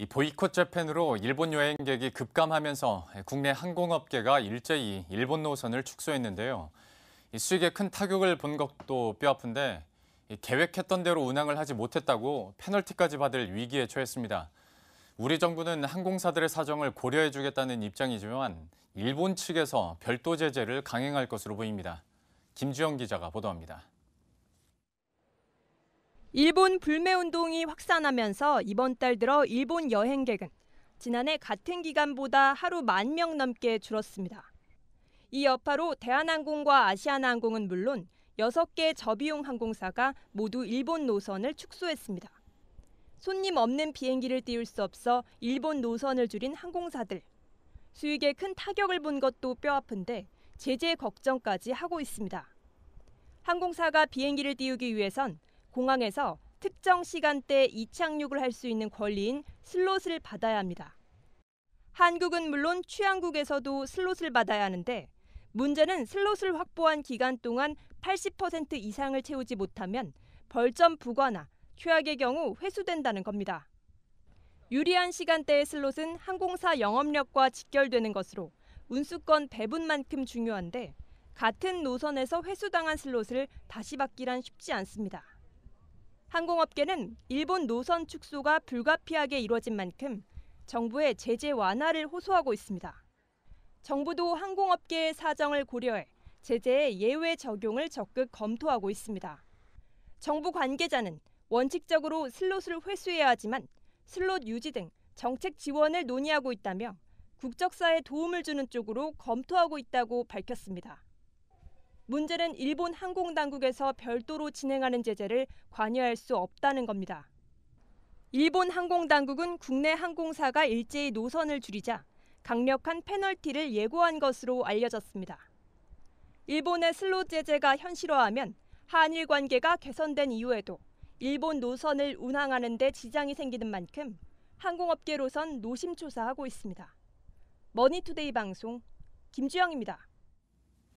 이 보이콧 재팬으로 일본 여행객이 급감하면서 국내 항공업계가 일제히 일본 노선을 축소했는데요. 수익에 큰 타격을 본 것도 뼈아픈데 계획했던 대로 운항을 하지 못했다고 페널티까지 받을 위기에 처했습니다. 우리 정부는 항공사들의 사정을 고려해 주겠다는 입장이지만 일본 측에서 별도 제재를 강행할 것으로 보입니다. 김주영 기자가 보도합니다. 일본 불매 운동이 확산하면서 이번 달 들어 일본 여행객은 지난해 같은 기간보다 하루 만 명 넘게 줄었습니다. 이 여파로 대한항공과 아시아나항공은 물론 6개 저비용 항공사가 모두 일본 노선을 축소했습니다. 손님 없는 비행기를 띄울 수 없어 일본 노선을 줄인 항공사들. 수익에 큰 타격을 본 것도 뼈아픈데 제재 걱정까지 하고 있습니다. 항공사가 비행기를 띄우기 위해선 공항에서 특정 시간대 에 이착륙을 할 수 있는 권리인 슬롯을 받아야 합니다. 한국은 물론 취향국에서도 슬롯을 받아야 하는데 문제는 슬롯을 확보한 기간 동안 80% 이상을 채우지 못하면 벌점 부과나 최악의 경우 회수된다는 겁니다. 유리한 시간대의 슬롯은 항공사 영업력과 직결되는 것으로 운수권 배분만큼 중요한데 같은 노선에서 회수당한 슬롯을 다시 받기란 쉽지 않습니다. 항공업계는 일본 노선 축소가 불가피하게 이뤄진 만큼 정부의 제재 완화를 호소하고 있습니다. 정부도 항공업계의 사정을 고려해 제재의 예외 적용을 적극 검토하고 있습니다. 정부 관계자는 원칙적으로 슬롯을 회수해야 하지만 슬롯 유지 등 정책 지원을 논의하고 있다며 국적사에 도움을 주는 쪽으로 검토하고 있다고 밝혔습니다. 문제는 일본 항공 당국에서 별도로 진행하는 제재를 관여할 수 없다는 겁니다. 일본 항공 당국은 국내 항공사가 일제히 노선을 줄이자 강력한 페널티를 예고한 것으로 알려졌습니다. 일본의 슬롯 제재가 현실화하면 한일 관계가 개선된 이후에도 일본 노선을 운항하는 데 지장이 생기는 만큼 항공업계로선 노심초사하고 있습니다. 머니투데이 방송 김주영입니다.